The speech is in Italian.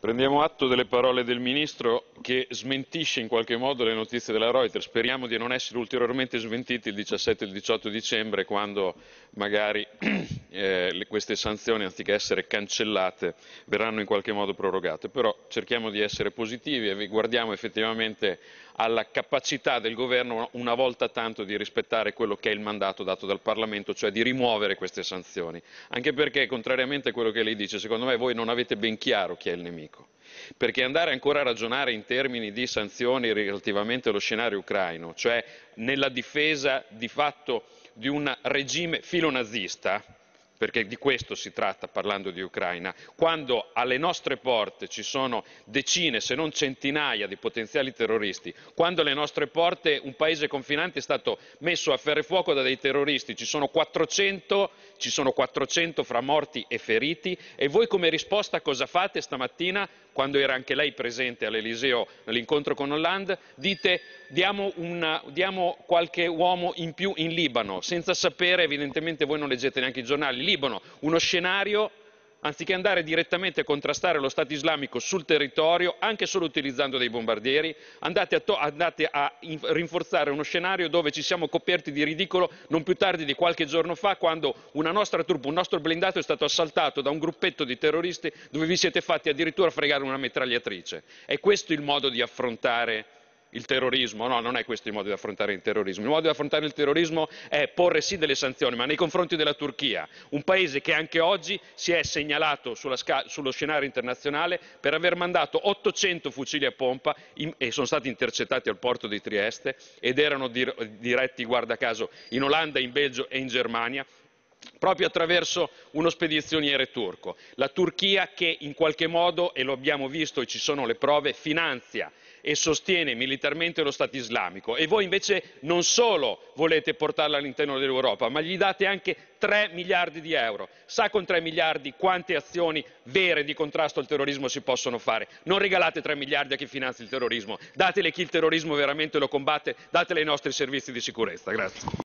Prendiamo atto delle parole del Ministro che smentisce in qualche modo le notizie della Reuters. Speriamo di non essere ulteriormente smentiti il 17 e il 18 dicembre quando magari eh, le, queste sanzioni, anziché essere cancellate, verranno in qualche modo prorogate. Però cerchiamo di essere positivi e guardiamo effettivamente alla capacità del governo una volta tanto di rispettare quello che è il mandato dato dal Parlamento, cioè di rimuovere queste sanzioni. Anche perché, contrariamente a quello che lei dice, secondo me voi non avete ben chiaro chi è il nemico. Perché andare ancora a ragionare in termini di sanzioni relativamente allo scenario ucraino, cioè nella difesa di fatto di un regime filonazista, perché di questo si tratta parlando di Ucraina, quando alle nostre porte ci sono decine, se non centinaia di potenziali terroristi, quando alle nostre porte un paese confinante è stato messo a ferro e fuoco da dei terroristi, ci sono 400, ci sono 400 fra morti e feriti e voi come risposta cosa fate stamattina quando era anche lei presente all'Eliseo nell'incontro con Hollande, dite diamo, una, diamo qualche uomo in più in Libano, senza sapere, evidentemente voi non leggete neanche i giornali, Libano, uno scenario anziché andare direttamente a contrastare lo Stato islamico sul territorio, anche solo utilizzando dei bombardieri, andate a, andate a rinforzare uno scenario dove ci siamo coperti di ridicolo non più tardi di qualche giorno fa, quando una nostra truppa, un nostro blindato è stato assaltato da un gruppetto di terroristi dove vi siete fatti addirittura fregare una mitragliatrice. È questo il modo di affrontare il terrorismo, no, non è questo il modo di affrontare il terrorismo. Il modo di affrontare il terrorismo è porre sì delle sanzioni, ma nei confronti della Turchia, un paese che anche oggi si è segnalato sullo scenario internazionale per aver mandato 800 fucili a pompa in, e sono stati intercettati al porto di Trieste ed erano diretti, guarda caso, in Olanda, in Belgio e in Germania proprio attraverso uno spedizioniere turco. La Turchia che in qualche modo, e lo abbiamo visto e ci sono le prove, finanzia e sostiene militarmente lo Stato islamico e voi invece non solo volete portarla all'interno dell'Europa, ma gli date anche 3 miliardi di euro. Sa con 3 miliardi quante azioni vere di contrasto al terrorismo si possono fare? Non regalate 3 miliardi a chi finanzia il terrorismo, datele a chi il terrorismo veramente lo combatte, datele ai nostri servizi di sicurezza. Grazie.